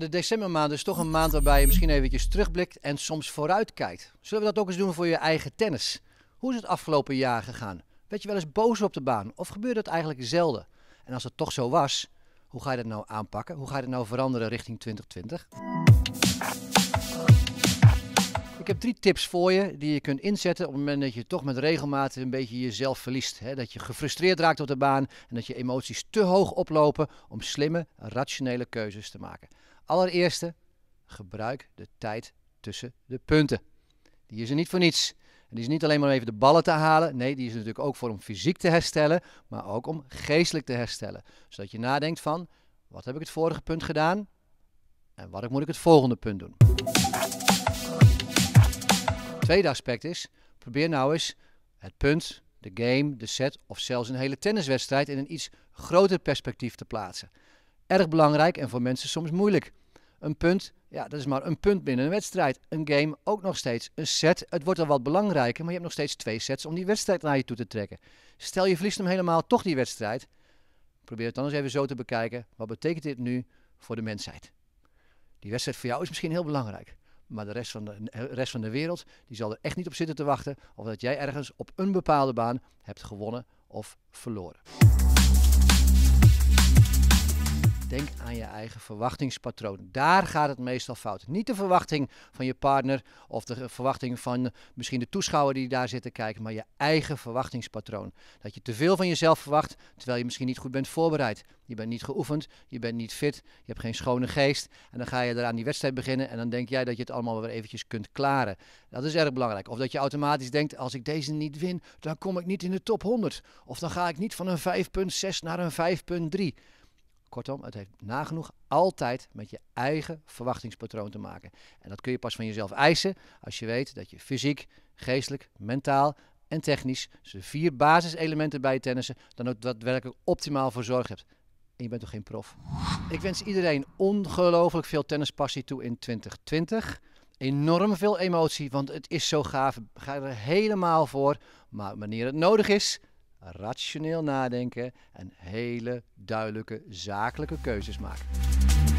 de decembermaand is toch een maand waarbij je misschien eventjes terugblikt en soms vooruitkijkt. Zullen we dat ook eens doen voor je eigen tennis? Hoe is het afgelopen jaar gegaan? Werd je wel eens boos op de baan of gebeurt dat eigenlijk zelden? En als het toch zo was, hoe ga je dat nou aanpakken? Hoe ga je dat nou veranderen richting 2020? Ik heb drie tips voor je die je kunt inzetten op het moment dat je toch met regelmaat een beetje jezelf verliest. Hè? Dat je gefrustreerd raakt op de baan en dat je emoties te hoog oplopen om slimme, rationele keuzes te maken. Allereerste, gebruik de tijd tussen de punten. Die is er niet voor niets. die is niet alleen maar om even de ballen te halen. Nee, die is natuurlijk ook voor om fysiek te herstellen, maar ook om geestelijk te herstellen. Zodat je nadenkt van, wat heb ik het vorige punt gedaan? En wat moet ik het volgende punt doen? tweede aspect is, probeer nou eens het punt, de game, de set of zelfs een hele tenniswedstrijd in een iets groter perspectief te plaatsen. Erg belangrijk en voor mensen soms moeilijk. Een punt, ja, dat is maar een punt binnen een wedstrijd. Een game ook nog steeds. Een set, het wordt al wat belangrijker, maar je hebt nog steeds twee sets om die wedstrijd naar je toe te trekken. Stel je verliest hem helemaal toch die wedstrijd. Probeer het dan eens even zo te bekijken. Wat betekent dit nu voor de mensheid? Die wedstrijd voor jou is misschien heel belangrijk. Maar de rest van de, de rest van de wereld die zal er echt niet op zitten te wachten. Of dat jij ergens op een bepaalde baan hebt gewonnen of verloren. Denk aan je eigen verwachtingspatroon. Daar gaat het meestal fout. Niet de verwachting van je partner of de verwachting van misschien de toeschouwer die daar zit te kijken, maar je eigen verwachtingspatroon. Dat je te veel van jezelf verwacht, terwijl je misschien niet goed bent voorbereid. Je bent niet geoefend, je bent niet fit, je hebt geen schone geest. En dan ga je eraan die wedstrijd beginnen en dan denk jij dat je het allemaal weer eventjes kunt klaren. Dat is erg belangrijk. Of dat je automatisch denkt, als ik deze niet win, dan kom ik niet in de top 100. Of dan ga ik niet van een 5.6 naar een 5.3. Kortom, het heeft nagenoeg altijd met je eigen verwachtingspatroon te maken. En dat kun je pas van jezelf eisen als je weet dat je fysiek, geestelijk, mentaal en technisch, dus vier basiselementen bij tennissen, dan ook daadwerkelijk optimaal voor zorg hebt. En je bent toch geen prof? Ik wens iedereen ongelooflijk veel tennispassie toe in 2020. Enorm veel emotie, want het is zo gaaf. Ga er helemaal voor. Maar wanneer het nodig is, rationeel nadenken en hele duidelijke zakelijke keuzes maken.